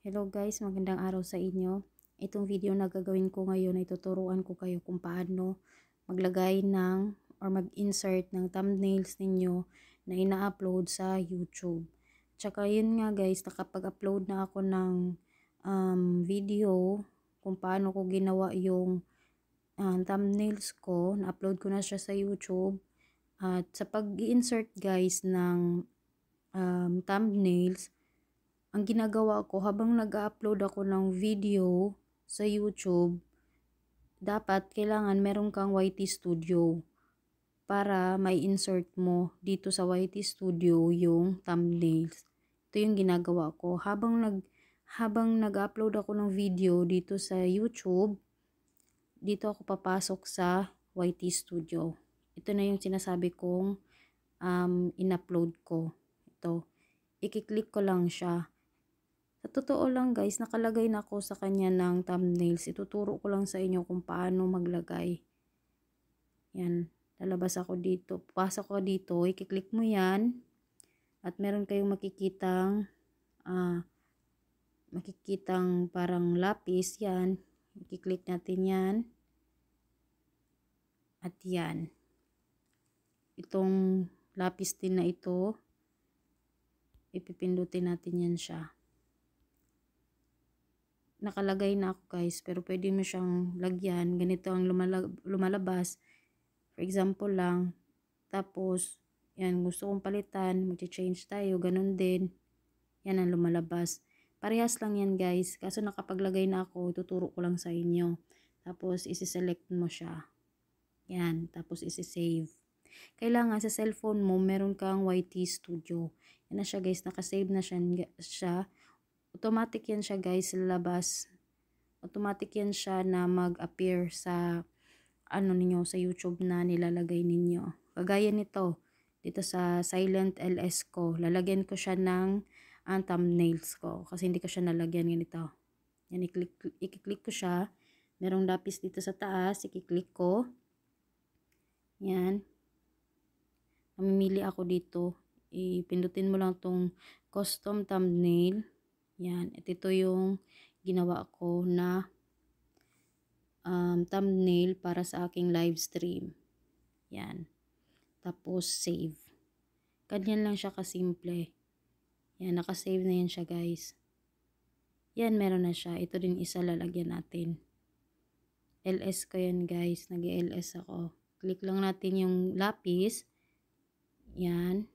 Hello guys, magandang araw sa inyo. Itong video na gagawin ko ngayon ay tuturuan ko kayo kung paano maglagay ng or mag-insert ng thumbnails ninyo na ina-upload sa YouTube. Tsaka yun nga guys, nakapag-upload na ako ng um, video kung paano ko ginawa yung uh, thumbnails ko. Na-upload ko na siya sa YouTube. At sa pag-insert guys ng um, thumbnails, ang ginagawa ko habang nag-upload ako ng video sa YouTube, dapat kailangan meron kang YT Studio para may insert mo dito sa YT Studio yung thumbnails. Ito yung ginagawa ko. Habang nag habang nag-upload ako ng video dito sa YouTube, dito ako papasok sa YT Studio. Ito na yung sinasabi kong um, in-upload ko. Ito. Ikiklik ko lang siya. Sa totoo lang guys, nakalagay na ako sa kanya ng thumbnails. Ituturo ko lang sa inyo kung paano maglagay. Yan. Lalabas ako dito. Pasok ko dito. I-click mo yan. At meron kayong makikitang ah, makikitang parang lapis. Yan. I-click natin yan. At yan. Itong lapis din na ito. Ipipindutin natin yan siya nakalagay na ako guys pero pwede mo siyang lagyan ganito ang lumalabas for example lang tapos yan gusto kong palitan magche-change tayo ganun din yan ang lumalabas parehas lang yan guys kaso nakapaglagay na ako tuturo ko lang sa inyo tapos isi-select mo siya yan tapos isi-save kailangan sa cellphone mo meron kang YT Studio yan na siya guys naka-save na siya automatic yan siya guys labas automatic yan siya na mag-appear sa ano niyo sa YouTube na nilalagay ninyo kagaya nito dito sa silent LS ko lalagyan ko siya ng ang ah, thumbnails ko kasi hindi ko siya nalagyan ganito yan i-click i-click ko siya merong lapis dito sa taas i-click ko yan mamimili ako dito ipindutin mo lang tong custom thumbnail yan, at ito yung ginawa ko na um, thumbnail para sa aking live stream. Yan. Tapos, save. Ganyan lang siya kasimple. Yan, nakasave na yan siya guys. Yan, meron na siya. Ito din isa lalagyan natin. LS ko yan guys. nag ls ako. Click lang natin yung lapis. Yan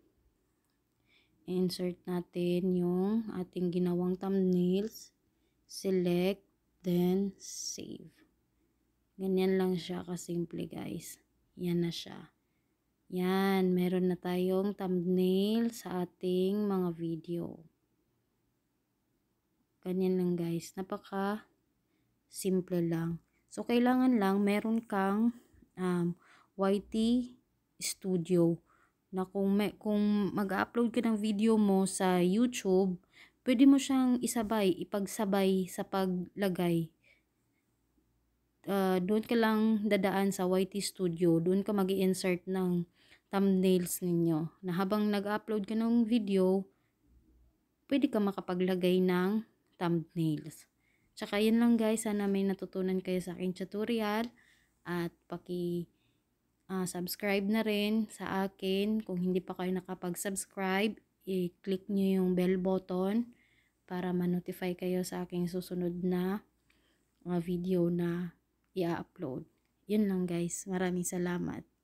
insert natin yung ating ginawang thumbnails, select, then save. Ganyan lang siya kasimple guys. Yan na siya. Yan, meron na tayong thumbnail sa ating mga video. Ganyan lang guys. Napaka simple lang. So, kailangan lang meron kang um, YT Studio na kung, may, kung mag-upload ka ng video mo sa YouTube, pwede mo siyang isabay, ipagsabay sa paglagay. Uh, doon ka lang dadaan sa YT Studio, doon ka mag insert ng thumbnails ninyo. Na habang nag-upload ka ng video, pwede ka makapaglagay ng thumbnails. Tsaka yun lang guys, sana may natutunan kayo sa aking tutorial at paki uh, subscribe na rin sa akin. Kung hindi pa kayo nakapag-subscribe, i-click nyo yung bell button para ma-notify kayo sa aking susunod na uh, video na i-upload. Yun lang guys. Maraming salamat.